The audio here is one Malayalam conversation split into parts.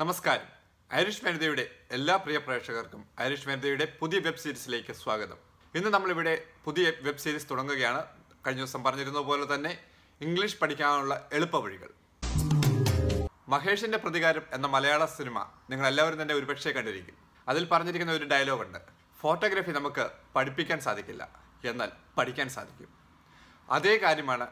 നമസ്കാരം ഐറിഷ് വനിതയുടെ എല്ലാ പ്രിയ പ്രേക്ഷകർക്കും ഐറിഷ് വനിതയുടെ പുതിയ വെബ് സീരീസിലേക്ക് സ്വാഗതം ഇന്ന് നമ്മളിവിടെ പുതിയ വെബ് സീരീസ് തുടങ്ങുകയാണ് കഴിഞ്ഞ ദിവസം പറഞ്ഞിരുന്ന പോലെ തന്നെ ഇംഗ്ലീഷ് പഠിക്കാനുള്ള എളുപ്പവഴികൾ മഹേഷിന്റെ പ്രതികാരം എന്ന മലയാള സിനിമ നിങ്ങൾ എല്ലാവരും തന്നെ ഒരുപക്ഷെ കണ്ടിരിക്കും അതിൽ പറഞ്ഞിരിക്കുന്ന ഒരു ഡയലോഗ് ഉണ്ട് ഫോട്ടോഗ്രാഫി നമുക്ക് പഠിപ്പിക്കാൻ സാധിക്കില്ല എന്നാൽ പഠിക്കാൻ സാധിക്കും അതേ കാര്യമാണ്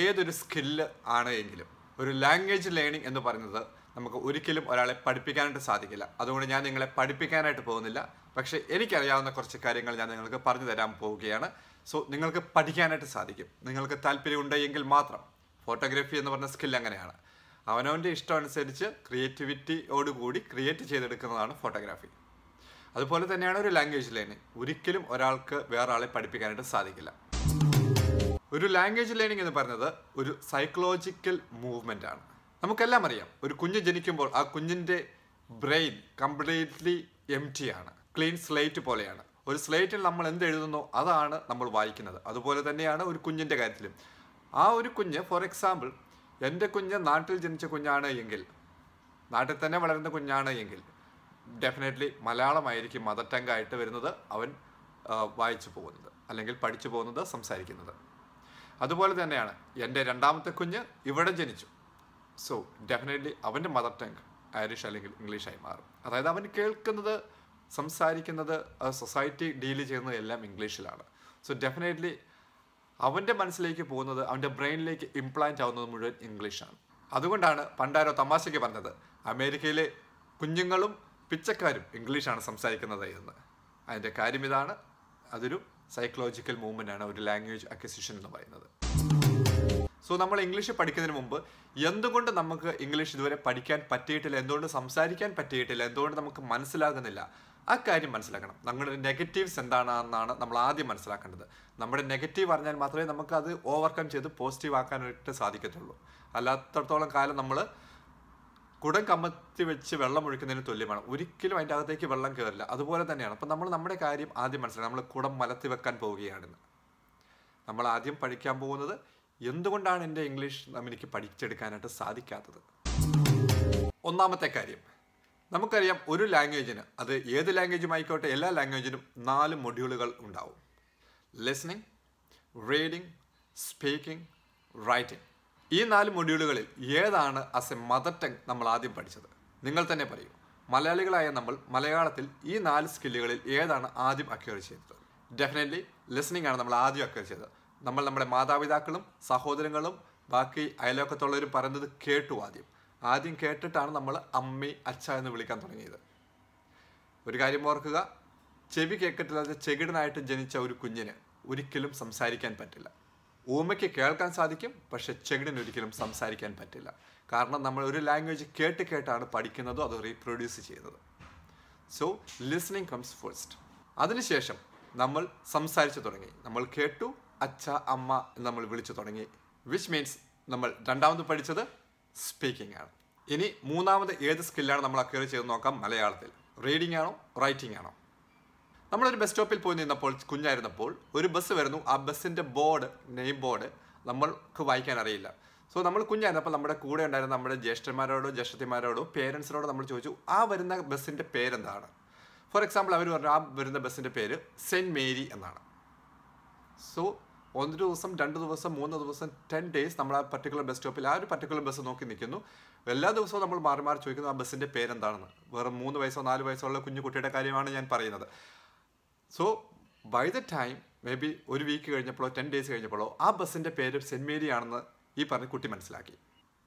ഏതൊരു സ്കില്ല് ആണ് എങ്കിലും ഒരു ലാംഗ്വേജ് ലേണിംഗ് എന്ന് പറയുന്നത് നമുക്ക് ഒരിക്കലും ഒരാളെ പഠിപ്പിക്കാനായിട്ട് സാധിക്കില്ല അതുകൊണ്ട് ഞാൻ നിങ്ങളെ പഠിപ്പിക്കാനായിട്ട് പോകുന്നില്ല പക്ഷേ എനിക്കറിയാവുന്ന കുറച്ച് കാര്യങ്ങൾ ഞാൻ നിങ്ങൾക്ക് പറഞ്ഞു തരാൻ പോവുകയാണ് സോ നിങ്ങൾക്ക് പഠിക്കാനായിട്ട് സാധിക്കും നിങ്ങൾക്ക് താല്പര്യമുണ്ടെങ്കിൽ മാത്രം ഫോട്ടോഗ്രാഫി എന്ന് പറഞ്ഞ സ്കിൽ അങ്ങനെയാണ് അവനവൻ്റെ ഇഷ്ടം അനുസരിച്ച് ക്രിയേറ്റിവിറ്റിയോടുകൂടി ക്രിയേറ്റ് ചെയ്തെടുക്കുന്നതാണ് ഫോട്ടോഗ്രാഫി അതുപോലെ തന്നെയാണ് ഒരു ലാംഗ്വേജ് ലേണിംഗ് ഒരിക്കലും ഒരാൾക്ക് വേറെ ആളെ പഠിപ്പിക്കാനായിട്ട് സാധിക്കില്ല ഒരു ലാംഗ്വേജ് ലേണിംഗ് എന്ന് പറയുന്നത് ഒരു സൈക്കോളജിക്കൽ മൂവ്മെൻ്റ് ആണ് നമുക്കെല്ലാം അറിയാം ഒരു കുഞ്ഞ് ജനിക്കുമ്പോൾ ആ കുഞ്ഞിൻ്റെ ബ്രെയിൻ കംപ്ലീറ്റ്ലി എം ആണ് ക്ലീൻ സ്ലേറ്റ് പോലെയാണ് ഒരു സ്ലേറ്റിൽ നമ്മൾ എന്ത് എഴുതുന്നു അതാണ് നമ്മൾ വായിക്കുന്നത് അതുപോലെ തന്നെയാണ് ഒരു കുഞ്ഞിൻ്റെ കാര്യത്തിലും ആ ഒരു കുഞ്ഞ് ഫോർ എക്സാമ്പിൾ എൻ്റെ കുഞ്ഞ് നാട്ടിൽ ജനിച്ച കുഞ്ഞാണ് എങ്കിൽ നാട്ടിൽ തന്നെ വളരുന്ന കുഞ്ഞാണ് എങ്കിൽ ഡെഫിനറ്റ്ലി മലയാളമായിരിക്കും മദർ ടങ് ആയിട്ട് വരുന്നത് അവൻ വായിച്ചു പോകുന്നത് അല്ലെങ്കിൽ പഠിച്ചു പോകുന്നത് സംസാരിക്കുന്നത് അതുപോലെ തന്നെയാണ് എൻ്റെ രണ്ടാമത്തെ കുഞ്ഞ് ഇവിടെ ജനിച്ചു സോ ഡെഫിനറ്റ്ലി അവൻ്റെ മദർ ടങ് ഐറിഷ് അല്ലെങ്കിൽ ഇംഗ്ലീഷായി മാറും അതായത് അവൻ കേൾക്കുന്നത് സംസാരിക്കുന്നത് സൊസൈറ്റി ഡീൽ ചെയ്യുന്നത് എല്ലാം ഇംഗ്ലീഷിലാണ് സോ ഡെഫിനറ്റ്ലി അവൻ്റെ മനസ്സിലേക്ക് പോകുന്നത് അവൻ്റെ ബ്രെയിനിലേക്ക് ഇംപ്ലാന്റ് ആവുന്നത് മുഴുവൻ ഇംഗ്ലീഷാണ് അതുകൊണ്ടാണ് പണ്ടാരോ തമാശയ്ക്ക് പറഞ്ഞത് അമേരിക്കയിലെ കുഞ്ഞുങ്ങളും പിച്ചക്കാരും ഇംഗ്ലീഷാണ് സംസാരിക്കുന്നത് എന്ന് അതിൻ്റെ കാര്യം ഇതാണ് അതൊരു സൈക്കോളജിക്കൽ മൂവ്മെൻ്റ് ആണ് ഒരു ലാംഗ്വേജ് അക്വസിഷൻ എന്ന് പറയുന്നത് സോ നമ്മൾ ഇംഗ്ലീഷ് പഠിക്കുന്നതിന് മുമ്പ് എന്തുകൊണ്ട് നമുക്ക് ഇംഗ്ലീഷ് ഇതുവരെ പഠിക്കാൻ പറ്റിയിട്ടില്ല എന്തുകൊണ്ട് സംസാരിക്കാൻ പറ്റിയിട്ടില്ല എന്തുകൊണ്ട് നമുക്ക് മനസ്സിലാകുന്നില്ല ആ കാര്യം മനസ്സിലാക്കണം നമ്മുടെ നെഗറ്റീവ്സ് എന്താണെന്നാണ് നമ്മൾ ആദ്യം മനസ്സിലാക്കേണ്ടത് നമ്മുടെ നെഗറ്റീവ് അറിഞ്ഞാൽ മാത്രമേ നമുക്ക് അത് ഓവർകം ചെയ്ത് പോസിറ്റീവ് ആക്കാനായിട്ട് സാധിക്കത്തുള്ളൂ അല്ലാത്തടത്തോളം കാലം നമ്മൾ കുടം കമ്മത്തി വെച്ച് വെള്ളം ഒഴിക്കുന്നതിന് തുല്യമാണ് ഒരിക്കലും അതിൻ്റെ അകത്തേക്ക് വെള്ളം കയറില്ല അതുപോലെ തന്നെയാണ് അപ്പം നമ്മൾ നമ്മുടെ കാര്യം ആദ്യം മനസ്സിലാക്കണം നമ്മൾ കുടം മലത്തി വെക്കാൻ പോവുകയാണെന്ന് നമ്മൾ ആദ്യം പഠിക്കാൻ പോകുന്നത് എന്തുകൊണ്ടാണ് എൻ്റെ ഇംഗ്ലീഷ് എനിക്ക് പഠിച്ചെടുക്കാനായിട്ട് സാധിക്കാത്തത് ഒന്നാമത്തെ കാര്യം നമുക്കറിയാം ഒരു ലാംഗ്വേജിന് അത് ഏത് ലാംഗ്വേജും ആയിക്കോട്ടെ എല്ലാ ലാംഗ്വേജിനും നാല് മൊഡ്യൂളുകൾ ഉണ്ടാവും ലിസണിങ് റീഡിങ് സ്പീക്കിംഗ് റൈറ്റിംഗ് ഈ നാല് മൊഡ്യൂളുകളിൽ ഏതാണ് ആസ് എ മദർ ടങ് നമ്മൾ ആദ്യം പഠിച്ചത് നിങ്ങൾ തന്നെ പറയൂ മലയാളികളായ നമ്മൾ മലയാളത്തിൽ ഈ നാല് സ്കില്ലുകളിൽ ഏതാണ് ആദ്യം അക്വയർ ചെയ്തത് ഡെഫിനറ്റ്ലി ലിസണിംഗ് ആണ് നമ്മൾ ആദ്യം അക്വയർ ചെയ്തത് നമ്മൾ നമ്മുടെ മാതാപിതാക്കളും സഹോദരങ്ങളും ബാക്കി അയലോക്കത്തുള്ളവരും പറയുന്നത് കേട്ടു ആദ്യം ആദ്യം കേട്ടിട്ടാണ് നമ്മൾ അമ്മി അച്ഛ എന്ന് വിളിക്കാൻ തുടങ്ങിയത് ഒരു കാര്യം ഓർക്കുക ചെവി കേൾക്കത്തില്ലാതെ ചെകിടനായിട്ട് ജനിച്ച ഒരു കുഞ്ഞിന് ഒരിക്കലും സംസാരിക്കാൻ പറ്റില്ല ഊമയ്ക്ക് കേൾക്കാൻ സാധിക്കും പക്ഷെ ചെകിടിന് ഒരിക്കലും സംസാരിക്കാൻ പറ്റില്ല കാരണം നമ്മൾ ഒരു ലാംഗ്വേജ് കേട്ട് കേട്ടാണ് പഠിക്കുന്നതും അത് റീപ്രൊഡ്യൂസ് ചെയ്യുന്നത് സോ ലിസണിങ് കംസ് ഫസ്റ്റ് അതിനുശേഷം നമ്മൾ സംസാരിച്ചു തുടങ്ങി നമ്മൾ കേട്ടു അച്ഛ അമ്മ എന്ന് നമ്മൾ വിളിച്ചു തുടങ്ങി വിച്ച് മീൻസ് നമ്മൾ രണ്ടാമത് പഠിച്ചത് സ്പീക്കിംഗ് ആണ് ഇനി മൂന്നാമത് ഏത് സ്കില്ലാണ് നമ്മൾ അക്വയർ ചെയ്ത് നോക്കാം മലയാളത്തിൽ റീഡിംഗ് ആണോ റൈറ്റിംഗ് ആണോ നമ്മളൊരു ബസ് സ്റ്റോപ്പിൽ പോയി നിന്നപ്പോൾ കുഞ്ഞായിരുന്നപ്പോൾ ഒരു ബസ് വരുന്നു ആ ബസ്സിൻ്റെ ബോർഡ് നെയിം ബോർഡ് നമ്മൾക്ക് വായിക്കാൻ അറിയില്ല സോ നമ്മൾ കുഞ്ഞായിരുന്നപ്പോൾ നമ്മുടെ കൂടെ ഉണ്ടായിരുന്ന നമ്മുടെ ജ്യേഷ്ഠന്മാരോടോ ജ്യേഷ്ഠത്തിമാരോടോ പേരൻസിനോടോ നമ്മൾ ചോദിച്ചു ആ വരുന്ന ബസ്സിൻ്റെ പേരെന്താണ് ഫോർ എക്സാമ്പിൾ അവർ പറഞ്ഞു ആ വരുന്ന ബസ്സിൻ്റെ പേര് സെൻറ്റ് മേരി എന്നാണ് സോ ഒന്നൊരു ദിവസം രണ്ട് ദിവസം മൂന്ന് ദിവസം ടെൻ ഡേയ്സ് നമ്മൾ ആ പർട്ടിക്കുലർ ബസ് സ്റ്റോപ്പിൽ ആ ഒരു പർട്ടിക്കുലർ ബസ് നോക്കി നിൽക്കുന്നു എല്ലാ ദിവസവും നമ്മൾ മാറി മാറി ചോദിക്കുന്നു ആ ബസ്സിൻ്റെ പേരെന്താണെന്ന് വെറും മൂന്ന് വയസ്സോ നാല് വയസ്സോ ഉള്ള കുഞ്ഞു കുട്ടിയുടെ കാര്യമാണ് ഞാൻ പറയുന്നത് so by the time may be ഒരു വീക്ക് കഴിഞ്ഞപ്പോഴോ ടെൻ ഡേയ്സ് കഴിഞ്ഞപ്പോഴോ ആ ബസ്സിൻ്റെ പേര് സെൻറ്റ് മേരി ആണെന്ന് ഈ പറഞ്ഞ കുട്ടി മനസ്സിലാക്കി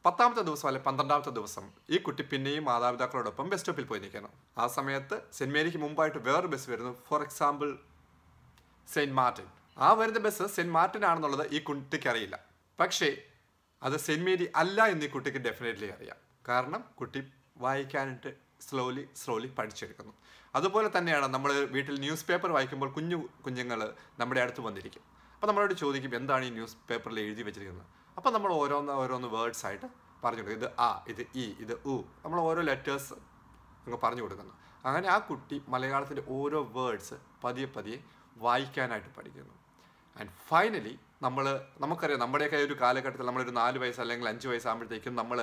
പത്താമത്തെ ദിവസം അല്ലെ പന്ത്രണ്ടാമത്തെ ദിവസം ഈ കുട്ടി പിന്നെയും മാതാപിതാക്കളോടൊപ്പം ബസ് സ്റ്റോപ്പിൽ പോയി നിൽക്കുന്നു ആ സമയത്ത് സെൻറ്റ് മേരിക്ക് മുമ്പായിട്ട് വേറൊരു ബസ് വരുന്നു ഫോർ എക്സാമ്പിൾ സെയിൻറ്റ് മാർട്ടിൻ ആ വരുന്ന ബസ് സെൻറ്റ് മാർട്ടിൻ ആണെന്നുള്ളത് ഈ കുട്ടിക്ക് അറിയില്ല പക്ഷേ അത് സെൻറ്റ് മേരി അല്ല എന്ന് ഈ കുട്ടിക്ക് ഡെഫിനറ്റ്ലി അറിയാം കാരണം കുട്ടി വായിക്കാനായിട്ട് സ്ലോലി സ്ലോലി പഠിച്ചെടുക്കുന്നു അതുപോലെ തന്നെയാണ് നമ്മൾ വീട്ടിൽ ന്യൂസ് പേപ്പർ വായിക്കുമ്പോൾ കുഞ്ഞു കുഞ്ഞുങ്ങൾ നമ്മുടെ അടുത്ത് വന്നിരിക്കും അപ്പോൾ നമ്മളോട് ചോദിക്കും എന്താണ് ഈ ന്യൂസ് പേപ്പറിൽ എഴുതി വെച്ചിരിക്കുന്നത് അപ്പോൾ നമ്മൾ ഓരോന്ന് ഓരോന്ന് വേർഡ്സ് ആയിട്ട് പറഞ്ഞു കൊടുക്കും ഇത് ആ ഇത് ഇ ഇത് ഉ നമ്മൾ ഓരോ ലെറ്റേഴ്സ് അങ്ങ് പറഞ്ഞു കൊടുക്കുന്നു അങ്ങനെ ആ കുട്ടി മലയാളത്തിൻ്റെ ഓരോ വേർഡ്സ് പതിയെ പതിയെ വായിക്കാനായിട്ട് പഠിക്കുന്നു ആൻഡ് ഫൈനലി നമ്മൾ നമുക്കറിയാം നമ്മുടെയൊക്കെ ഒരു കാലഘട്ടത്തിൽ നമ്മളൊരു നാല് വയസ്സ് അല്ലെങ്കിൽ അഞ്ച് വയസ്സാകുമ്പോഴത്തേക്കും നമ്മൾ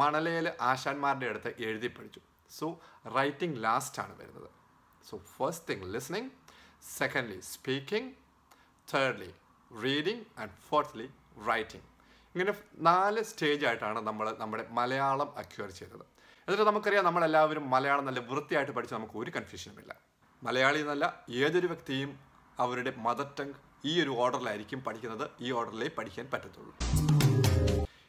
മണലയിൽ ആശാന്മാരുടെ അടുത്ത് എഴുതി പഠിച്ചു സോ റൈറ്റിംഗ് ലാസ്റ്റാണ് വരുന്നത് so first thing listening secondly speaking thirdly reading and fourthly writing ഇങ്ങനെ നാല് സ്റ്റേജ് ആയിട്ടാണ് നമ്മൾ നമ്മുടെ മലയാളം അക്യൂർ ചെയ്തത് എന്നിട്ട് നമുക്കറിയാം നമ്മളെല്ലാവരും മലയാളം നല്ല വൃത്തിയായിട്ട് പഠിച്ച് നമുക്ക് ഒരു കൺഫ്യൂഷനുമില്ല മലയാളി എന്നല്ല ഏതൊരു വ്യക്തിയും അവരുടെ മദർ ടങ് ഈ ഒരു ഓർഡറിലായിരിക്കും പഠിക്കുന്നത് ഈ ഓർഡറിലേ പഠിക്കാൻ പറ്റത്തുള്ളൂ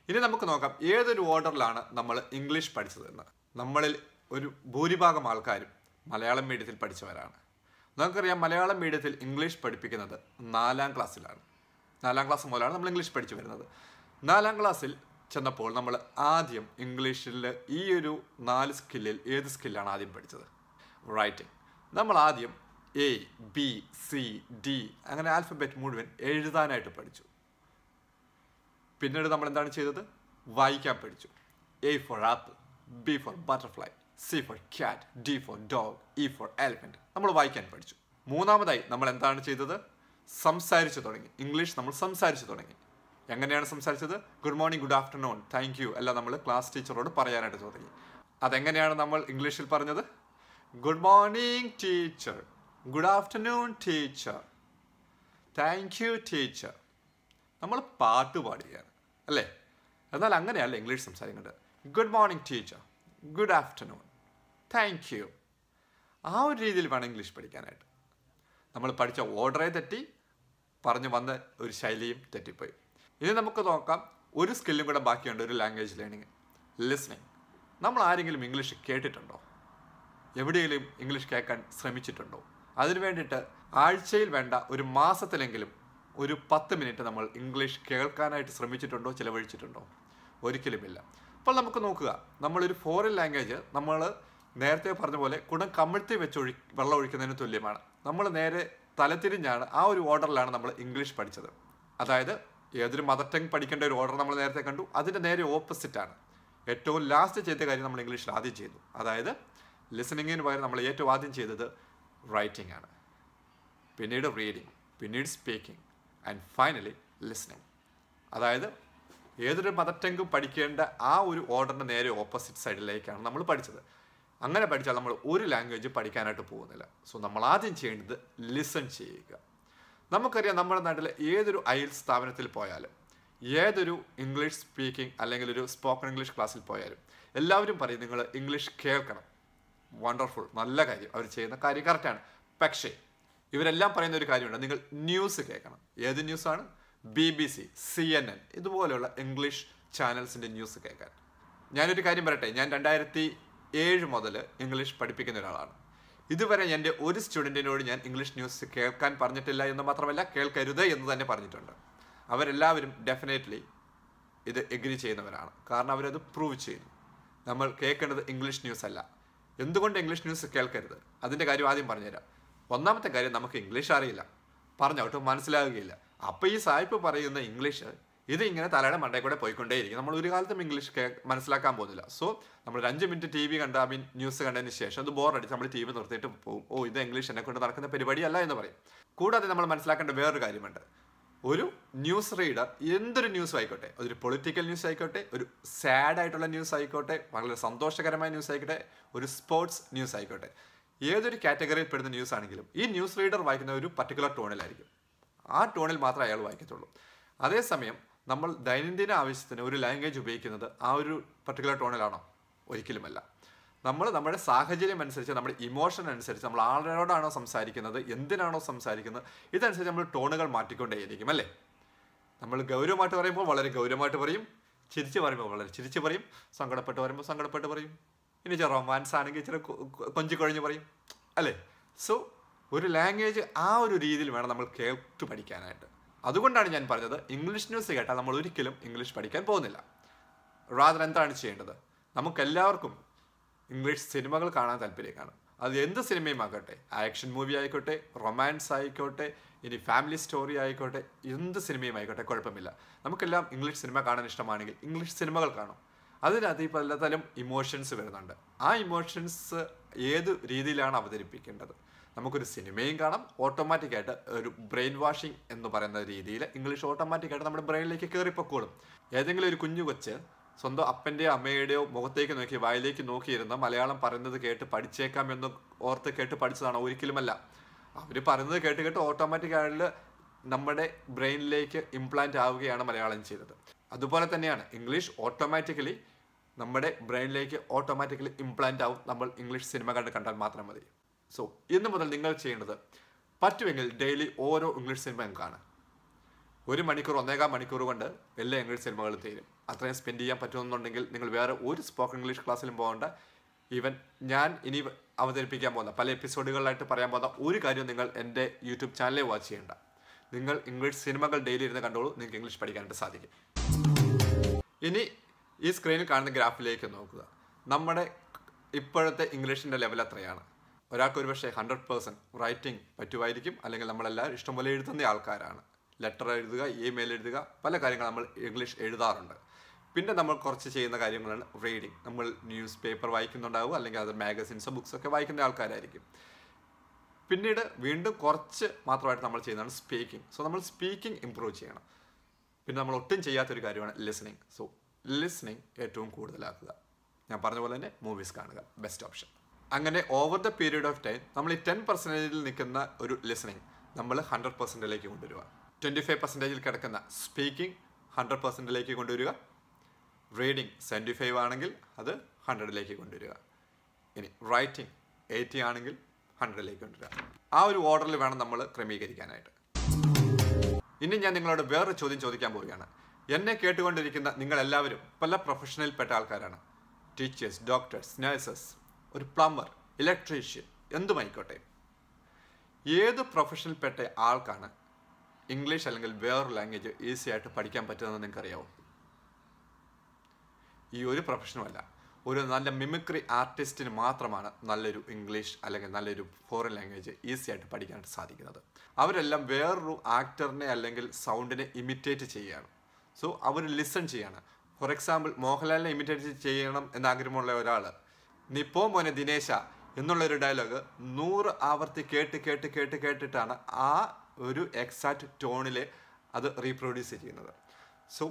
ഇനി നമുക്ക് നോക്കാം ഏതൊരു ഓർഡറിലാണ് നമ്മൾ ഇംഗ്ലീഷ് പഠിച്ചതെന്ന് നമ്മളിൽ ഒരു ഭൂരിഭാഗം ആൾക്കാരും മലയാളം മീഡിയത്തിൽ പഠിച്ചവരാണ് നമുക്കറിയാം മലയാളം മീഡിയത്തിൽ ഇംഗ്ലീഷ് പഠിപ്പിക്കുന്നത് നാലാം ക്ലാസ്സിലാണ് നാലാം ക്ലാസ് മുതലാണ് നമ്മൾ ഇംഗ്ലീഷ് പഠിച്ചു വരുന്നത് നാലാം ക്ലാസ്സിൽ ചെന്നപ്പോൾ നമ്മൾ ആദ്യം ഇംഗ്ലീഷിൽ ഈ ഒരു നാല് സ്കില്ലിൽ ഏത് സ്കില്ലാണ് ആദ്യം പഠിച്ചത് റൈറ്റിംഗ് നമ്മൾ ആദ്യം എ ബി സി ഡി അങ്ങനെ ആൽഫബറ്റ് മുഴുവൻ എഴുതാനായിട്ട് പഠിച്ചു പിന്നീട് നമ്മൾ എന്താണ് ചെയ്തത് വായിക്കാൻ പഠിച്ചു A for app B for butterfly C for cat D for dog E for elephant നമ്മൾ വായിക്കാൻ പഠിച്ചു മൂന്നാമതായി നമ്മൾ എന്താണ് ചെയ്തത് സംസാരിച്ചു തുടങ്ങി ഇംഗ്ലീഷ് നമ്മൾ സംസാരിച്ചു തുടങ്ങി എങ്ങനെയാണ് സംസാരിച്ചത് good morning good afternoon thank you എല്ലാം നമ്മൾ ക്ലാസ് ടീച്ചറോട് പറയാനായിട്ട് തുടങ്ങി അതെങ്ങനെയാണ് നമ്മൾ ഇംഗ്ലീഷിൽ പറഞ്ഞത് good morning teacher good afternoon teacher thank you teacher നമ്മൾ പാട്ട് പാടുകയാണ് അല്ലേ എന്നാൽ അങ്ങനെയല്ല ഇംഗ്ലീഷ് സംസാരിക്കേണ്ടത് good morning teacher good afternoon thank you ആ ഒരു രീതിയിൽ വേണം ഇംഗ്ലീഷ് പഠിക്കാനായിട്ട് നമ്മൾ പഠിച്ച ഓർഡറെ തെറ്റി പറഞ്ഞു വന്ന ഒരു ശൈലിയും തെറ്റിപ്പോയി ഇനി നമുക്ക് നോക്കാം ഒരു സ്കില്ലും കൂടെ ബാക്കിയുണ്ട് ഒരു ലാംഗ്വേജ് ലേണിംഗ് ലിസ്ണിങ് നമ്മൾ ആരെങ്കിലും ഇംഗ്ലീഷ് കേട്ടിട്ടുണ്ടോ എവിടെയെങ്കിലും ഇംഗ്ലീഷ് കേൾക്കാൻ ശ്രമിച്ചിട്ടുണ്ടോ അതിനു വേണ്ടിയിട്ട് ആഴ്ചയിൽ വേണ്ട ഒരു മാസത്തിലെങ്കിലും ഒരു പത്ത് മിനിറ്റ് നമ്മൾ ഇംഗ്ലീഷ് കേൾക്കാനായിട്ട് ശ്രമിച്ചിട്ടുണ്ടോ ചിലവഴിച്ചിട്ടുണ്ടോ ഒരിക്കലുമില്ല അപ്പോൾ നമുക്ക് നോക്കുക നമ്മളൊരു ഫോറിൻ ലാംഗ്വേജ് നമ്മൾ നേരത്തെ പറഞ്ഞ പോലെ കുടം കമിഴ്ത്തി ഒഴി വെള്ളം ഒഴിക്കുന്നതിന് തുല്യമാണ് നമ്മൾ നേരെ തലതിരിഞ്ഞാണ് ആ ഒരു ഓർഡറിലാണ് നമ്മൾ ഇംഗ്ലീഷ് പഠിച്ചത് അതായത് ഏതൊരു മദർ ടങ് പഠിക്കേണ്ട ഒരു ഓർഡർ നമ്മൾ നേരത്തെ കണ്ടു അതിൻ്റെ നേരെ ഓപ്പോസിറ്റാണ് ഏറ്റവും ലാസ്റ്റ് ചെയ്ത കാര്യം നമ്മൾ ഇംഗ്ലീഷിൽ ആദ്യം ചെയ്തു അതായത് ലിസണിങ്ങിന് പകരം നമ്മൾ ഏറ്റവും ആദ്യം ചെയ്തത് റൈറ്റിംഗ് ആണ് പിന്നീട് റീഡിങ് പിന്നീട് സ്പീക്കിംഗ് ആൻഡ് ഫൈനലി ലിസ്ണിംഗ് അതായത് ഏതൊരു മദർ ടങ്കും പഠിക്കേണ്ട ആ ഒരു ഓർഡറിൻ്റെ നേരെ ഓപ്പോസിറ്റ് സൈഡിലേക്കാണ് നമ്മൾ പഠിച്ചത് അങ്ങനെ പഠിച്ചാൽ നമ്മൾ ഒരു ലാംഗ്വേജ് പഠിക്കാനായിട്ട് പോകുന്നില്ല സോ നമ്മൾ ആദ്യം ചെയ്യേണ്ടത് ലിസൺ ചെയ്യുക നമുക്കറിയാം നമ്മുടെ നാട്ടിലെ ഏതൊരു അയൽ സ്ഥാപനത്തിൽ പോയാലും ഏതൊരു ഇംഗ്ലീഷ് സ്പീക്കിംഗ് അല്ലെങ്കിൽ ഒരു സ്പോക്കൺ ഇംഗ്ലീഷ് ക്ലാസ്സിൽ പോയാലും എല്ലാവരും പറയും നിങ്ങൾ ഇംഗ്ലീഷ് കേൾക്കണം വണ്ടർഫുൾ നല്ല കാര്യം അവർ ചെയ്യുന്ന കാര്യം കറക്റ്റാണ് പക്ഷേ ഇവരെല്ലാം പറയുന്ന ഒരു കാര്യമുണ്ട് നിങ്ങൾ ന്യൂസ് കേൾക്കണം ഏത് ന്യൂസാണ് B B C C N N ഇതുപോലെയുള്ള ഇംഗ്ലീഷ് ചാനൽസിൻ്റെ ന്യൂസ് കേൾക്കാൻ ഞാനൊരു കാര്യം പറയട്ടെ ഞാൻ രണ്ടായിരത്തി ഏഴ് മുതൽ ഇംഗ്ലീഷ് പഠിപ്പിക്കുന്ന ഒരാളാണ് ഇതുവരെ എൻ്റെ ഒരു സ്റ്റുഡൻറ്റിനോട് ഞാൻ ഇംഗ്ലീഷ് ന്യൂസ് കേൾക്കാൻ പറഞ്ഞിട്ടില്ല എന്ന് മാത്രമല്ല കേൾക്കരുത് എന്ന് തന്നെ പറഞ്ഞിട്ടുണ്ട് അവരെല്ലാവരും ഡെഫിനറ്റ്ലി ഇത് എഗ്രി ചെയ്യുന്നവരാണ് കാരണം അവരത് പ്രൂവ് ചെയ്യുന്നു നമ്മൾ കേൾക്കേണ്ടത് ഇംഗ്ലീഷ് ന്യൂസ് അല്ല എന്തുകൊണ്ട് ഇംഗ്ലീഷ് ന്യൂസ് കേൾക്കരുത് അതിൻ്റെ കാര്യം ആദ്യം പറഞ്ഞുതരാം ഒന്നാമത്തെ കാര്യം നമുക്ക് ഇംഗ്ലീഷ് അറിയില്ല ഒട്ടും മനസ്സിലാകുകയില്ല അപ്പോൾ ഈ സായിപ്പ് പറയുന്ന ഇംഗ്ലീഷ് ഇത് ഇങ്ങനെ തലയുടെ മണ്ടയിൽ കൂടെ പോയിക്കൊണ്ടേയിരിക്കും നമ്മൾ ഒരു കാലത്തും ഇംഗ്ലീഷ് മനസ്സിലാക്കാൻ പോകുന്നില്ല സോ നമ്മൾ അഞ്ച് മിനിറ്റ് ടി വി കണ്ട ഐ മീൻ ന്യൂസ് കണ്ടതിന് ശേഷം അത് ബോറടിച്ച് നമ്മൾ ടി വി നിർത്തിയിട്ട് പോകും ഓ ഇത് ഇംഗ്ലീഷ് എന്നെ കൊണ്ട് നടക്കുന്ന പരിപാടിയല്ല എന്ന് പറയും കൂടാതെ നമ്മൾ മനസ്സിലാക്കേണ്ട വേറൊരു കാര്യമുണ്ട് ഒരു ന്യൂസ് റീഡർ എന്തൊരു ന്യൂസ് ആയിക്കോട്ടെ ഒരു പൊളിറ്റിക്കൽ ന്യൂസ് ആയിക്കോട്ടെ ഒരു സാഡ് ആയിട്ടുള്ള ന്യൂസ് ആയിക്കോട്ടെ വളരെ സന്തോഷകരമായ ന്യൂസ് ആയിക്കോട്ടെ ഒരു സ്പോർട്സ് ന്യൂസ് ആയിക്കോട്ടെ ഏതൊരു കാറ്റഗറിയിൽ പെടുന്ന ന്യൂസ് ആണെങ്കിലും ഈ ന്യൂസ് റീഡർ വായിക്കുന്ന ഒരു പർട്ടിക്കുലർ ടോണിലായിരിക്കും ആ ടോണിൽ മാത്രമേ അയാൾ വായിക്കത്തുള്ളൂ അതേസമയം നമ്മൾ ദൈനംദിന ആവശ്യത്തിന് ഒരു ലാംഗ്വേജ് ഉപയോഗിക്കുന്നത് ആ ഒരു പർട്ടിക്കുലർ ടോണിലാണോ ഒരിക്കലുമല്ല നമ്മൾ നമ്മുടെ സാഹചര്യം അനുസരിച്ച് നമ്മുടെ ഇമോഷൻ അനുസരിച്ച് നമ്മൾ ആരോടാണോ സംസാരിക്കുന്നത് എന്തിനാണോ സംസാരിക്കുന്നത് ഇതനുസരിച്ച് നമ്മൾ ടോണുകൾ മാറ്റിക്കൊണ്ടേയിരിക്കും അല്ലേ നമ്മൾ ഗൗരവമായിട്ട് പറയുമ്പോൾ വളരെ ഗൗരവമായിട്ട് പറയും ചിരിച്ച് പറയുമ്പോൾ വളരെ ചിരിച്ച് പറയും സങ്കടപ്പെട്ട് പറയുമ്പോൾ സങ്കടപ്പെട്ട് പറയും ഇനി ചെറു റൊമാൻസ് ആണെങ്കിൽ ചില കൊഞ്ചി കുഴഞ്ഞ് പറയും അല്ലേ സോ ഒരു ലാംഗ്വേജ് ആ ഒരു രീതിയിൽ വേണം നമ്മൾ കേട്ട് പഠിക്കാനായിട്ട് അതുകൊണ്ടാണ് ഞാൻ പറഞ്ഞത് ഇംഗ്ലീഷ് ന്യൂസ് കേട്ടാൽ നമ്മൾ ഒരിക്കലും ഇംഗ്ലീഷ് പഠിക്കാൻ പോകുന്നില്ല റാദർ എന്താണ് ചെയ്യേണ്ടത് നമുക്കെല്ലാവർക്കും ഇംഗ്ലീഷ് സിനിമകൾ കാണാൻ താല്പര്യം അത് എന്ത് സിനിമയും ആകട്ടെ ആക്ഷൻ മൂവി ആയിക്കോട്ടെ റൊമാൻസ് ആയിക്കോട്ടെ ഇനി ഫാമിലി സ്റ്റോറി ആയിക്കോട്ടെ എന്ത് സിനിമയും ആയിക്കോട്ടെ കുഴപ്പമില്ല നമുക്കെല്ലാം ഇംഗ്ലീഷ് സിനിമ കാണാൻ ഇഷ്ടമാണെങ്കിൽ ഇംഗ്ലീഷ് സിനിമകൾ കാണും അതിനകത്ത് ഈ പലതരം ഇമോഷൻസ് വരുന്നുണ്ട് ആ ഇമോഷൻസ് ഏത് രീതിയിലാണ് അവതരിപ്പിക്കേണ്ടത് നമുക്കൊരു സിനിമയും കാണാം ഓട്ടോമാറ്റിക്കായിട്ട് ഒരു ബ്രെയിൻ വാഷിംഗ് എന്ന് പറയുന്ന രീതിയിൽ ഇംഗ്ലീഷ് ഓട്ടോമാറ്റിക്കായിട്ട് നമ്മുടെ ബ്രെയിനിലേക്ക് കയറിപ്പോക്കോളും ഏതെങ്കിലും ഒരു കുഞ്ഞു കൊച്ച് സ്വന്തം അപ്പൻ്റെയോ അമ്മയുടെയോ മുഖത്തേക്ക് നോക്കി വായിലേക്ക് നോക്കിയിരുന്ന മലയാളം പറയുന്നത് കേട്ട് പഠിച്ചേക്കാം എന്ന് ഓർത്ത് കേട്ട് പഠിച്ചതാണ് ഒരിക്കലുമല്ല അവർ പറയുന്നത് കേട്ട് കേട്ട് ഓട്ടോമാറ്റിക് ആയിട്ട് നമ്മുടെ ബ്രെയിനിലേക്ക് ഇംപ്ലാന്റ് ആവുകയാണ് മലയാളം ചെയ്തത് അതുപോലെ തന്നെയാണ് ഇംഗ്ലീഷ് ഓട്ടോമാറ്റിക്കലി നമ്മുടെ ബ്രെയിനിലേക്ക് ഓട്ടോമാറ്റിക്കലി ഇംപ്ലാന്റ് ആവും നമ്മൾ ഇംഗ്ലീഷ് സിനിമ കണ്ട് കണ്ടാൽ മാത്രം മതി സോ ഇന്ന് മുതൽ നിങ്ങൾ ചെയ്യേണ്ടത് പറ്റുമെങ്കിൽ ഡെയിലി ഓരോ ഇംഗ്ലീഷ് സിനിമയും കാണുക ഒരു മണിക്കൂർ ഒന്നേകാൽ മണിക്കൂർ കൊണ്ട് എല്ലാ ഇംഗ്ലീഷ് സിനിമകൾ തീരും അത്രയും സ്പെൻഡ് ചെയ്യാൻ പറ്റുമെന്നുണ്ടെങ്കിൽ നിങ്ങൾ വേറെ ഒരു സ്പോക്കൺ ഇംഗ്ലീഷ് ക്ലാസ്സിലും പോകേണ്ട ഈവൻ ഞാൻ ഇനി അവതരിപ്പിക്കാൻ പോകുന്ന പല എപ്പിസോഡുകളിലായിട്ട് പറയാൻ പോകുന്ന ഒരു കാര്യം നിങ്ങൾ എൻ്റെ യൂട്യൂബ് ചാനലിൽ വാച്ച് ചെയ്യേണ്ട നിങ്ങൾ ഇംഗ്ലീഷ് സിനിമകൾ ഡെയിലി ഇരുന്ന് കണ്ടോളൂ നിങ്ങൾക്ക് ഇംഗ്ലീഷ് പഠിക്കാനായിട്ട് സാധിക്കും ഇനി ഈ സ്ക്രീനിൽ കാണുന്ന ഗ്രാഫിലേക്ക് നോക്കുക നമ്മുടെ ഇപ്പോഴത്തെ ഇംഗ്ലീഷിൻ്റെ ലെവൽ എത്രയാണ് ഒരാൾക്ക് പക്ഷേ ഹൺഡ്രഡ് പേഴ്സൻറ്റ് റൈറ്റിംഗ് പറ്റുമായിരിക്കും അല്ലെങ്കിൽ നമ്മളെല്ലാവരും ഇഷ്ടംപോലെ എഴുതുന്ന ആൾക്കാരാണ് ലെറ്റർ എഴുതുക ഇമെയിൽ എഴുതുക പല കാര്യങ്ങൾ നമ്മൾ ഇംഗ്ലീഷ് എഴുതാറുണ്ട് പിന്നെ നമ്മൾ കുറച്ച് ചെയ്യുന്ന കാര്യങ്ങളാണ് റീഡിങ് നമ്മൾ ന്യൂസ് പേപ്പർ വായിക്കുന്നുണ്ടാവുക അല്ലെങ്കിൽ അത് മാഗസിൻസോ ബുക്സൊക്കെ വായിക്കുന്ന ആൾക്കാരായിരിക്കും പിന്നീട് വീണ്ടും കുറച്ച് മാത്രമായിട്ട് നമ്മൾ ചെയ്യുന്നതാണ് സ്പീക്കിംഗ് സോ നമ്മൾ സ്പീക്കിംഗ് ഇമ്പ്രൂവ് ചെയ്യണം പിന്നെ നമ്മൾ ഒട്ടും ചെയ്യാത്തൊരു കാര്യമാണ് ലിസണിങ് സോ ലിസണിങ് ഏറ്റവും കൂടുതലാക്കുക ഞാൻ പറഞ്ഞ പോലെ തന്നെ മൂവീസ് കാണുക ബെസ്റ്റ് ഓപ്ഷൻ അങ്ങനെ over the period of time നമ്മൾ ഈ ടെൻ പെർസെൻറ്റേജിൽ നിൽക്കുന്ന ഒരു ലിസണിങ് നമ്മൾ ഹൺഡ്രഡ് പെർസെൻറ്റിലേക്ക് കൊണ്ടുവരിക ട്വൻറ്റി ഫൈവ് പെർസെൻറ്റേജിൽ കിടക്കുന്ന സ്പീക്കിംഗ് ഹൺഡ്രഡ് പെർസെൻറ്റിലേക്ക് കൊണ്ടുവരിക റീഡിങ് സെവൻറ്റി ഫൈവ് ആണെങ്കിൽ അത് ഹൺഡ്രഡിലേക്ക് കൊണ്ടുവരിക ഇനി റൈറ്റിംഗ് എയ്റ്റി ആണെങ്കിൽ ഹൺഡ്രഡിലേക്ക് കൊണ്ടുവരിക ആ ഒരു ഓർഡറിൽ വേണം നമ്മൾ ക്രമീകരിക്കാനായിട്ട് ഇനി ഞാൻ നിങ്ങളോട് വേറൊരു ചോദ്യം ചോദിക്കാൻ പോവുകയാണ് എന്നെ കേട്ടുകൊണ്ടിരിക്കുന്ന നിങ്ങളെല്ലാവരും പല പ്രൊഫഷണലിൽപ്പെട്ട ആൾക്കാരാണ് ടീച്ചേഴ്സ് ഡോക്ടേഴ്സ് നഴ്സസ് ഒരു പ്ലംബർ ഇലക്ട്രീഷ്യൻ എന്തുമായിക്കോട്ടെ ഏത് പ്രൊഫഷനിൽപ്പെട്ട ആൾക്കാണ് ഇംഗ്ലീഷ് അല്ലെങ്കിൽ വേറൊരു ലാംഗ്വേജ് ഈസി ആയിട്ട് പഠിക്കാൻ പറ്റുമെന്ന് നിങ്ങൾക്കറിയാവും ഈ ഒരു പ്രൊഫഷനുമല്ല ഒരു നല്ല മിമിക്രി ആർട്ടിസ്റ്റിന് മാത്രമാണ് നല്ലൊരു ഇംഗ്ലീഷ് അല്ലെങ്കിൽ നല്ലൊരു ഫോറിൻ ലാംഗ്വേജ് ഈസി ആയിട്ട് പഠിക്കാനായിട്ട് സാധിക്കുന്നത് അവരെല്ലാം വേറൊരു ആക്ടറിനെ അല്ലെങ്കിൽ സൗണ്ടിനെ ഇമിറ്റേറ്റ് ചെയ്യുകയാണ് സോ അവർ ലിസൺ ചെയ്യാണ് ഫോർ എക്സാമ്പിൾ മോഹൻലാലിനെ ഇമിറ്റേറ്റ് ചെയ്യണം എന്നാഗ്രഹമുള്ള ഒരാൾ നിപ്പോ മോനെ ദിനേശ എന്നുള്ളൊരു ഡയലോഗ് നൂറ് ആവർത്തി കേട്ട് കേട്ട് കേട്ട് കേട്ടിട്ടാണ് ആ ഒരു എക്സാക്റ്റ് ടോണിൽ അത് റീപ്രൊഡ്യൂസ് ചെയ്യുന്നത് സോ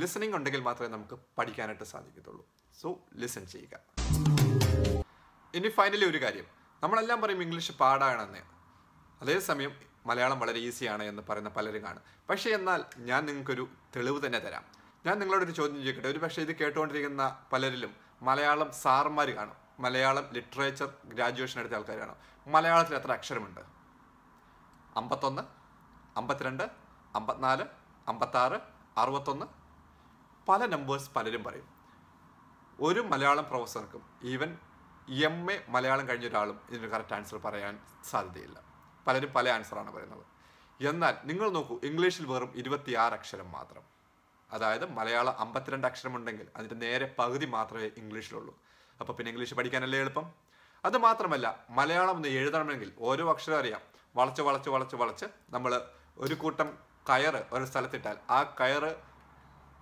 ലിസണിങ് ഉണ്ടെങ്കിൽ മാത്രമേ നമുക്ക് പഠിക്കാനായിട്ട് സാധിക്കത്തുള്ളൂ സോ ലിസൺ ചെയ്യുക ഇനി ഫൈനലി ഒരു കാര്യം നമ്മളെല്ലാം പറയും ഇംഗ്ലീഷ് പാടാണെന്ന് അതേസമയം മലയാളം വളരെ ഈസിയാണ് എന്ന് പറയുന്ന പലരും കാണും പക്ഷേ എന്നാൽ ഞാൻ നിങ്ങൾക്കൊരു തെളിവ് തന്നെ തരാം ഞാൻ നിങ്ങളോടൊരു ചോദ്യം ചോദിക്കട്ടെ ഒരു പക്ഷേ ഇത് കേട്ടുകൊണ്ടിരിക്കുന്ന പലരിലും മലയാളം സാർമാർ കാണും മലയാളം ലിറ്ററേച്ചർ ഗ്രാജുവേഷൻ എടുത്ത ആൾക്കാരാണ് മലയാളത്തിൽ എത്ര അക്ഷരമുണ്ട് അമ്പത്തൊന്ന് അമ്പത്തിരണ്ട് അമ്പത്തിനാല് അമ്പത്താറ് അറുപത്തൊന്ന് പല നമ്പേഴ്സ് പലരും പറയും ഒരു മലയാളം പ്രൊഫസർക്കും ഈവൻ എം എ മലയാളം കഴിഞ്ഞ ഒരാളും ഇതിന് കറക്റ്റ് ആൻസർ പറയാൻ സാധ്യതയില്ല പലരും പല ആൻസറാണ് പറയുന്നത് എന്നാൽ നിങ്ങൾ നോക്കൂ ഇംഗ്ലീഷിൽ വെറും ഇരുപത്തിയാറ് അക്ഷരം മാത്രം അതായത് മലയാളം അമ്പത്തിരണ്ട് അക്ഷരമുണ്ടെങ്കിൽ അതിൻ്റെ നേരെ പകുതി മാത്രമേ ഇംഗ്ലീഷിലുള്ളൂ അപ്പോൾ പിന്നെ ഇംഗ്ലീഷ് പഠിക്കാനല്ലേ എളുപ്പം അതുമാത്രമല്ല മലയാളം ഒന്ന് എഴുതണമെങ്കിൽ ഓരോ അക്ഷരം അറിയാം വളച്ച് വളച്ച് വളച്ച് വളച്ച് നമ്മൾ ഒരു കൂട്ടം കയറ് ഒരു സ്ഥലത്തിട്ടാൽ ആ കയറ്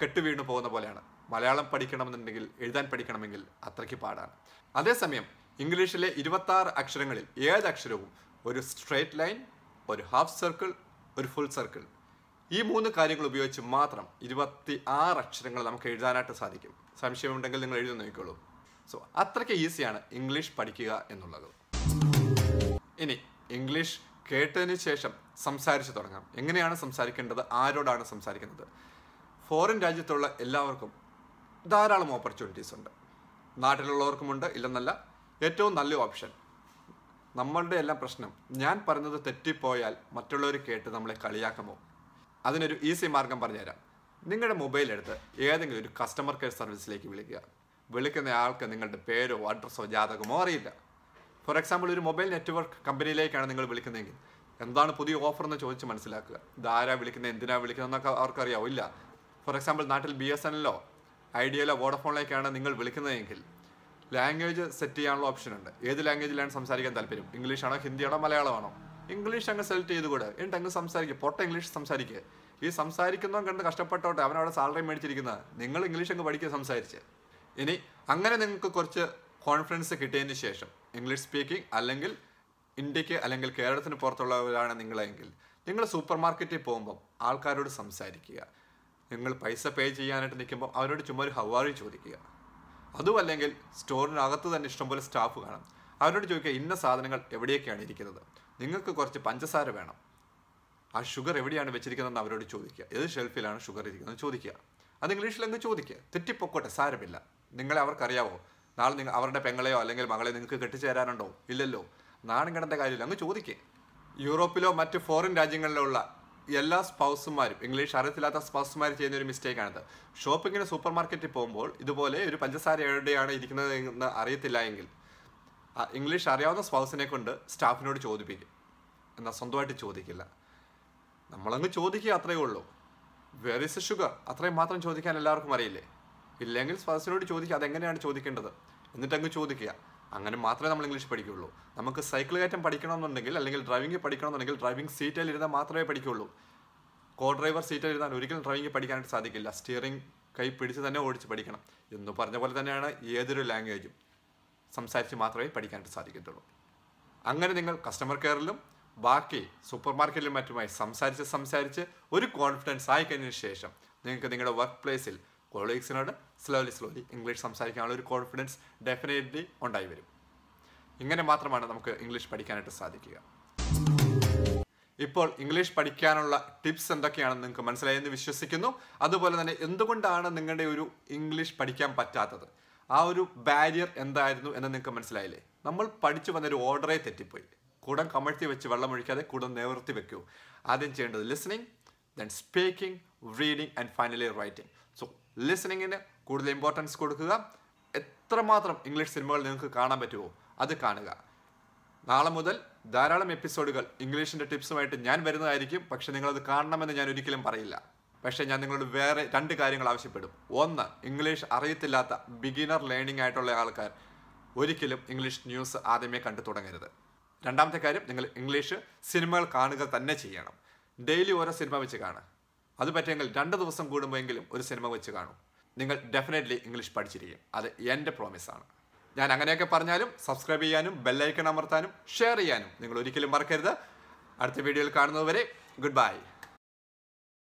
കെട്ടുവീണു പോകുന്ന പോലെയാണ് മലയാളം പഠിക്കണമെന്നുണ്ടെങ്കിൽ എഴുതാൻ പഠിക്കണമെങ്കിൽ അത്രയ്ക്ക് പാടാണ് അതേസമയം ഇംഗ്ലീഷിലെ ആറ് അക്ഷരങ്ങളിൽ ഏത് അക്ഷരവും ഒരു സ്ട്രെയിറ്റ് ലൈൻ ഒരു ഹാഫ് സർക്കിൾ ഒരു ഫുൾ സർക്കിൾ ഈ മൂന്ന് കാര്യങ്ങൾ ഉപയോഗിച്ച് മാത്രം ഇരുപത്തി ആറ് അക്ഷരങ്ങൾ നമുക്ക് എഴുതാനായിട്ട് സാധിക്കും സംശയമുണ്ടെങ്കിൽ നിങ്ങൾ എഴുതി നോക്കിക്കോളൂ സോ അത്രയ്ക്ക് ഈസിയാണ് ഇംഗ്ലീഷ് പഠിക്കുക എന്നുള്ളത് ഇനി ഇംഗ്ലീഷ് കേട്ടതിന് ശേഷം സംസാരിച്ചു തുടങ്ങാം എങ്ങനെയാണ് സംസാരിക്കേണ്ടത് ആരോടാണ് സംസാരിക്കുന്നത് ഫോറിൻ രാജ്യത്തുള്ള എല്ലാവർക്കും ധാരാളം ഓപ്പർച്യൂണിറ്റീസ് ഉണ്ട് നാട്ടിലുള്ളവർക്കുമുണ്ട് ഇല്ലെന്നല്ല ഏറ്റവും നല്ല ഓപ്ഷൻ നമ്മളുടെ എല്ലാം പ്രശ്നം ഞാൻ പറഞ്ഞത് തെറ്റിപ്പോയാൽ മറ്റുള്ളവർ കേട്ട് നമ്മളെ കളിയാക്കുമോ അതിനൊരു ഈസി മാർഗം പറഞ്ഞുതരാം നിങ്ങളുടെ മൊബൈലെടുത്ത് ഏതെങ്കിലും ഒരു കസ്റ്റമർ കെയർ സർവീസിലേക്ക് വിളിക്കുക വിളിക്കുന്ന ആൾക്ക് നിങ്ങളുടെ പേരോ അഡ്രസ്സോ ജാതകമോ അറിയില്ല ഫോർ എക്സാമ്പിൾ ഒരു മൊബൈൽ നെറ്റ്വർക്ക് കമ്പനിയിലേക്കാണ് നിങ്ങൾ വിളിക്കുന്നതെങ്കിൽ എന്താണ് പുതിയ ഓഫർ എന്ന് ചോദിച്ച് മനസ്സിലാക്കുക ഇതാരാ വിളിക്കുന്നത് എന്തിനാ വിളിക്കുന്നത് എന്നൊക്കെ അവർക്കറിയാവും ഇല്ല ഫോർ എക്സാമ്പിൾ നാട്ടിൽ ബി എസ് എല്ലോ ഐഡിയയിലോ വോഡഫോണിലേക്കാണ് നിങ്ങൾ വിളിക്കുന്നതെങ്കിൽ ലാംഗ്വേജ് സെറ്റ് ചെയ്യാനുള്ള ഓപ്ഷൻ ഉണ്ട് ഏത് ലാംഗ്വേജിലാണ് സംസാരിക്കാൻ താല്പര്യം ഇംഗ്ലീഷാണോ ഹിന്ദിയാണോ മലയാളമാണോ ഇംഗ്ലീഷ് അങ്ങ് സെലക്ട് ചെയ്തുകൂടെ എന്നിട്ട് അങ്ങ് സംസാരിക്കുക പൊട്ട ഇംഗ്ലീഷ് സംസാരിക്കുക ഈ സംസാരിക്കുന്നവൻ കണ്ട് കഷ്ടപ്പെട്ടോട്ടെ അവനവിടെ സാലറി മേടിച്ചിരിക്കുന്നത് നിങ്ങൾ ഇംഗ്ലീഷ് അങ്ങ് പഠിക്കുക സംസാരിച്ച് ഇനി അങ്ങനെ നിങ്ങൾക്ക് കുറച്ച് കോൺഫിഡൻസ് കിട്ടിയതിന് ശേഷം ഇംഗ്ലീഷ് സ്പീക്കിംഗ് അല്ലെങ്കിൽ ഇന്ത്യക്ക് അല്ലെങ്കിൽ കേരളത്തിന് പുറത്തുള്ളവരാണ് നിങ്ങളെങ്കിൽ നിങ്ങൾ സൂപ്പർ മാർക്കറ്റിൽ പോകുമ്പം ആൾക്കാരോട് സംസാരിക്കുക നിങ്ങൾ പൈസ പേ ചെയ്യാനായിട്ട് നിൽക്കുമ്പോൾ അവരോട് ചുമ്മാ ഒരു ഹവാറി ചോദിക്കുക അതുമല്ലെങ്കിൽ സ്റ്റോറിനകത്ത് തന്നെ ഇഷ്ടംപോലെ സ്റ്റാഫ് കാണാം അവരോട് ചോദിക്കുക ഇന്ന സാധനങ്ങൾ എവിടെയൊക്കെയാണ് ഇരിക്കുന്നത് നിങ്ങൾക്ക് കുറച്ച് പഞ്ചസാര വേണം ആ ഷുഗർ എവിടെയാണ് വെച്ചിരിക്കുന്നതെന്ന് അവരോട് ചോദിക്കുക ഏത് ഷെൽഫിലാണ് ഷുഗർ ഇരിക്കുന്നത് ചോദിക്കുക അത് ഇംഗ്ലീഷിൽ അങ്ങ് ചോദിക്കുക തെറ്റിപ്പൊക്കോട്ടെ സാരമില്ല നിങ്ങളെ അവർക്കറിയാവോ നാളെ നിങ്ങൾ അവരുടെ പെങ്ങളെയോ അല്ലെങ്കിൽ മകളെ നിങ്ങൾക്ക് കെട്ടിച്ചേരാനുണ്ടോ ഇല്ലല്ലോ നാണം കിടേണ്ട കാര്യമില്ല അങ്ങ് ചോദിക്കേ യൂറോപ്പിലോ മറ്റ് ഫോറിൻ രാജ്യങ്ങളിലോ ഉള്ള എല്ലാ സ്പൗസുമാരും ഇംഗ്ലീഷ് അറിയത്തില്ലാത്ത സ്പൗസുമാർ ചെയ്യുന്ന ഒരു മിസ്റ്റേക്കാണിത് ഷോപ്പിങ്ങിന് സൂപ്പർ മാർക്കറ്റിൽ പോകുമ്പോൾ ഇതുപോലെ ഒരു പഞ്ചസാര എവിടെയാണ് ഇരിക്കുന്നത് എന്ന് അറിയത്തില്ല എങ്കിൽ ഇംഗ്ലീഷ് അറിയാവുന്ന സ്പൗസിനെ കൊണ്ട് സ്റ്റാഫിനോട് ചോദിപ്പിക്കും എന്നാൽ സ്വന്തമായിട്ട് ചോദിക്കില്ല നമ്മളങ്ങ് ചോദിക്കുക അത്രയേ ഉള്ളൂ വെറിസ് ഷുഗർ അത്രയും മാത്രം ചോദിക്കാൻ എല്ലാവർക്കും അറിയില്ലേ ഇല്ലെങ്കിൽ സദസ്സിനോട് ചോദിക്കുക അതെങ്ങനെയാണ് ചോദിക്കേണ്ടത് എന്നിട്ട് അങ്ങ് ചോദിക്കുക അങ്ങനെ മാത്രമേ നമ്മൾ ഇംഗ്ലീഷ് പഠിക്കുകയുള്ളൂ നമുക്ക് സൈക്കിൾ കയറ്റം പഠിക്കണമെന്നുണ്ടെങ്കിൽ അല്ലെങ്കിൽ ഡ്രൈവിംഗ് പഠിക്കണമെന്നുണ്ടെങ്കിൽ ഡ്രൈവിംഗ് സീറ്റിൽ ഇരുന്നാൽ മാത്രമേ പഠിക്കുകയുള്ളൂ കോ ഡ്രൈവർ സീറ്റിൽ ഇരുന്നാൽ ഒരിക്കലും ഡ്രൈവിംഗ് പഠിക്കാനായിട്ട് സാധിക്കില്ല സ്റ്റിയറിംഗ് കൈ പിടിച്ച് തന്നെ ഓടിച്ച് പഠിക്കണം എന്ന് പറഞ്ഞ പോലെ തന്നെയാണ് ഏതൊരു ലാംഗ്വേജും സംസാരിച്ച് മാത്രമേ പഠിക്കാനായിട്ട് സാധിക്കത്തുള്ളൂ അങ്ങനെ നിങ്ങൾ കസ്റ്റമർ കെയറിലും ബാക്കി സൂപ്പർ മാർക്കറ്റിലും മറ്റുമായി സംസാരിച്ച് സംസാരിച്ച് ഒരു കോൺഫിഡൻസ് ആയി കഴിഞ്ഞതിന് ശേഷം നിങ്ങൾക്ക് നിങ്ങളുടെ വർക്ക് പ്ലേസിൽ കൊളീഗ്സിനോട് സ്ലോലി സ്ലോലി ഇംഗ്ലീഷ് സംസാരിക്കാനുള്ള ഒരു കോൺഫിഡൻസ് ഡെഫിനറ്റ്ലി ഉണ്ടായി വരും ഇങ്ങനെ മാത്രമാണ് നമുക്ക് ഇംഗ്ലീഷ് പഠിക്കാനായിട്ട് സാധിക്കുക ഇപ്പോൾ ഇംഗ്ലീഷ് പഠിക്കാനുള്ള ടിപ്സ് എന്തൊക്കെയാണെന്ന് നിങ്ങൾക്ക് മനസ്സിലായെന്ന് വിശ്വസിക്കുന്നു അതുപോലെ തന്നെ എന്തുകൊണ്ടാണ് നിങ്ങളുടെ ഒരു ഇംഗ്ലീഷ് പഠിക്കാൻ പറ്റാത്തത് ആ ഒരു ബാരിയർ എന്തായിരുന്നു എന്ന് നിങ്ങൾക്ക് മനസ്സിലായില്ലേ നമ്മൾ പഠിച്ചു വന്നൊരു ഓർഡറെ തെറ്റിപ്പോയി കൂടം കമഴ്ത്തി വെച്ച് വെള്ളമൊഴിക്കാതെ കൂടം നിവർത്തി വെക്കൂ ആദ്യം ചെയ്യേണ്ടത് listening then speaking reading and finally writing so ലിസണിങ്ങിന് കൂടുതൽ ഇമ്പോർട്ടൻസ് കൊടുക്കുക എത്രമാത്രം ഇംഗ്ലീഷ് സിനിമകൾ നിങ്ങൾക്ക് കാണാൻ പറ്റുമോ അത് കാണുക നാളെ മുതൽ ധാരാളം എപ്പിസോഡുകൾ ഇംഗ്ലീഷിൻ്റെ ടിപ്സുമായിട്ട് ഞാൻ വരുന്നതായിരിക്കും പക്ഷേ നിങ്ങളത് കാണണമെന്ന് ഞാൻ ഒരിക്കലും പറയില്ല പക്ഷേ ഞാൻ നിങ്ങളോട് വേറെ രണ്ട് കാര്യങ്ങൾ ആവശ്യപ്പെടും ഒന്ന് ഇംഗ്ലീഷ് അറിയത്തില്ലാത്ത ബിഗിനർ ലേണിംഗ് ആയിട്ടുള്ള ആൾക്കാർ ഒരിക്കലും ഇംഗ്ലീഷ് ന്യൂസ് ആദ്യമേ കണ്ടു തുടങ്ങരുത് രണ്ടാമത്തെ കാര്യം നിങ്ങൾ ഇംഗ്ലീഷ് സിനിമകൾ കാണുക തന്നെ ചെയ്യണം ഡെയിലി ഓരോ സിനിമ വെച്ച് കാണുക അത് പറ്റിയെങ്കിൽ രണ്ട് ദിവസം കൂടുമ്പോഴെങ്കിലും ഒരു സിനിമ വെച്ച് കാണും നിങ്ങൾ ഡെഫിനറ്റ്ലി ഇംഗ്ലീഷ് പഠിച്ചിരിക്കും അത് എൻ്റെ പ്രോമിസാണ് ഞാൻ അങ്ങനെയൊക്കെ പറഞ്ഞാലും സബ്സ്ക്രൈബ് ചെയ്യാനും ബെല്ലൈക്കൺ അമർത്താനും ഷെയർ ചെയ്യാനും നിങ്ങൾ ഒരിക്കലും മറക്കരുത് അടുത്ത വീഡിയോയിൽ കാണുന്നതുവരെ ഗുഡ് ബൈ